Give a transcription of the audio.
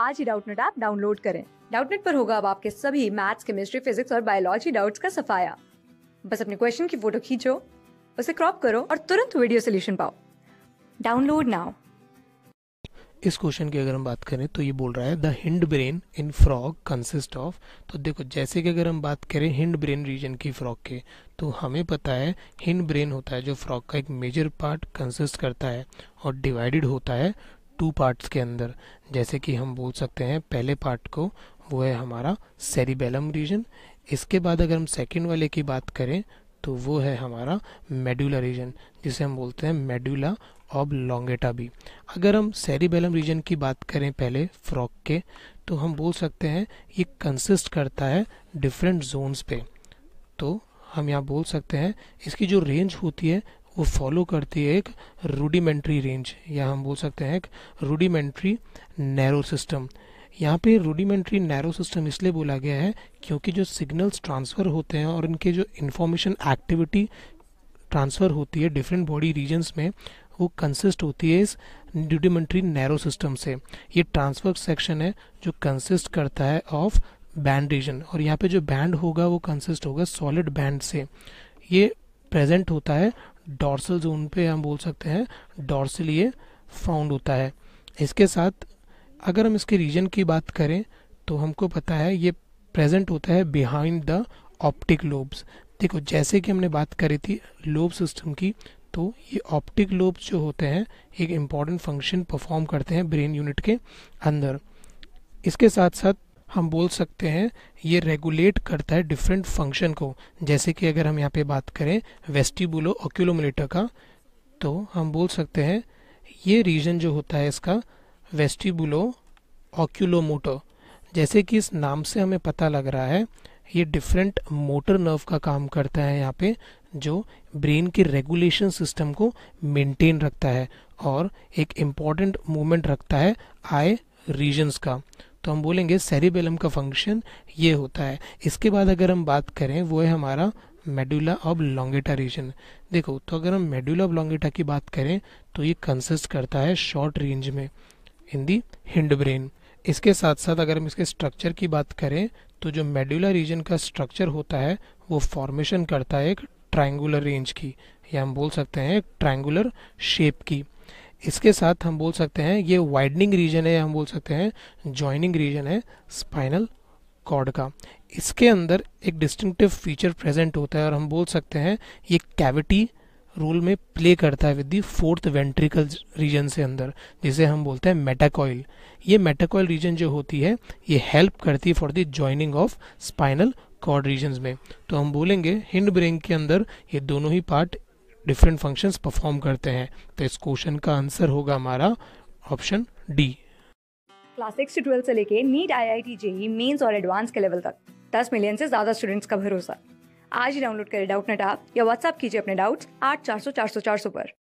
आज ही Doubtnut app download करें डाउटनेट पर होगा अब आपके सभी मैथ्स केमिस्ट्री फिजिक्स और बायोलॉजी डाउट्स का सफाया बस अपने क्वेश्चन की फोटो खींचो उसे क्रॉप करो और तुरंत वीडियो सोल्यूशन पाओ डाउनलोड नाउ इस क्वेश्चन की अगर हम बात करें तो ये बोल रहा है the hind brain in frog consist of तो देखो जैसे कि अगर हम बात करें हिंड ब्रेन रीजन की फ्रॉग के तो हमें पता है हिंड ब्रेन होता है जो फ्रॉग का एक मेजर पार्ट कंसिस्ट करता है और डिवाइडेड होता है टू पार्ट्स के अंदर जैसे कि हम बोल सकते हैं पहले पार्ट को वो है हमारा सेरिबेलम रीजन इसके बाद अगर हम सेकेंड वाले की बात करें तो वो है हमारा मेडुला रीजन जिसे हम बोलते हैं मेडुला ऑब लॉन्गेटा भी अगर हम सेरिबेलम रीजन की बात करें पहले फ्रॉक के तो हम बोल सकते हैं ये कंसिस्ट करता है डिफरेंट जोन्स पे तो हम यहाँ बोल सकते हैं इसकी जो रेंज होती है वो फॉलो करती है एक रूडिमेंट्री रेंज या हम बोल सकते हैं एक रूडिमेंट्री नैरो सिस्टम यहाँ पे रूडिमेंट्री नैरो सिस्टम इसलिए बोला गया है क्योंकि जो सिग्नल्स ट्रांसफ़र होते हैं और इनके जो इन्फॉर्मेशन एक्टिविटी ट्रांसफ़र होती है डिफरेंट बॉडी रीजन्स में वो कंसिस्ट होती है इस रूडिमेंट्री नैरो सिस्टम से ये ट्रांसफर सेक्शन है जो कंसिस्ट करता है ऑफ बैंड रीजन और यहाँ पे जो बैंड होगा वो कंसिस्ट होगा सॉलिड बैंड से ये प्रेजेंट होता है डॉर्सल जोन पे हम बोल सकते हैं डॉर्सल ये फाउंड होता है इसके साथ अगर हम इसके रीजन की बात करें तो हमको पता है ये प्रेजेंट होता है बिहाइंड द ऑप्टिक लोब्स देखो जैसे कि हमने बात करी थी लोब सिस्टम की तो ये ऑप्टिक लोब्स जो होते हैं एक इम्पॉर्टेंट फंक्शन परफॉर्म करते हैं ब्रेन यूनिट के अंदर इसके साथ साथ हम बोल सकते हैं ये रेगुलेट करता है डिफरेंट फंक्शन को जैसे कि अगर हम यहाँ पे बात करें वेस्टिबुलो ऑक्यूलोमिलेटर का तो हम बोल सकते हैं ये रीजन जो होता है इसका वेस्टिबुलो ऑक्यूलोमोटो जैसे कि इस नाम से हमें पता लग रहा है ये डिफरेंट मोटर नर्व का काम करता है यहाँ पे जो ब्रेन के रेगुलेशन सिस्टम को मेंटेन रखता है और एक इम्पॉर्टेंट मूवमेंट रखता है आई रीजन्स का तो हम बोलेंगे सेरिबेलम का फंक्शन ये होता है इसके बाद अगर हम बात करें वो है हमारा मेडुला ऑफ लॉन्गेटा रीजन देखो तो अगर हम मेडुला ऑफ लॉन्गेटा की बात करें तो ये कंसिस्ट करता है शॉर्ट रेंज में इन दी हिंड ब्रेन इसके साथ साथ अगर हम इसके स्ट्रक्चर की बात करें तो जो मेडुला रीजन का स्ट्रक्चर होता है वो फॉर्मेशन करता है एक ट्राइंगुलर रेंज की या हम बोल सकते हैं एक शेप की इसके साथ हम बोल सकते हैं ये वाइडनिंग रीजन है हम बोल सकते हैं ज्वाइनिंग रीजन है स्पाइनल कॉर्ड का इसके अंदर एक डिस्टिंक्टिव फीचर प्रेजेंट होता है और हम बोल सकते हैं ये कैविटी रोल में प्ले करता है with the fourth ventricle region से अंदर जिसे हम बोलते हैं मेटाकॉइल ये मेटाकॉइल रीजन जो होती है ये हेल्प करती है for the joining of spinal cord region में तो हम बोलेंगे हिंड ब्रेन के अंदर ये दोनों ही पार्ट डिफरेंट फंक्शंस परफॉर्म करते हैं तो इस क्वेश्चन का आंसर होगा हमारा ऑप्शन डी क्लास सिक्स से ट्वेल्थ से लेके NEET I I T JEE mains और एडवांस के लेवल तक दस मिलियन से ज्यादा स्टूडेंट्स का भरोसा आज ही डाउनलोड करें डाउट नेट या व्हाट्सअप कीजिए अपने डाउट्स आठ चार सौ चार सौ चार सौ पर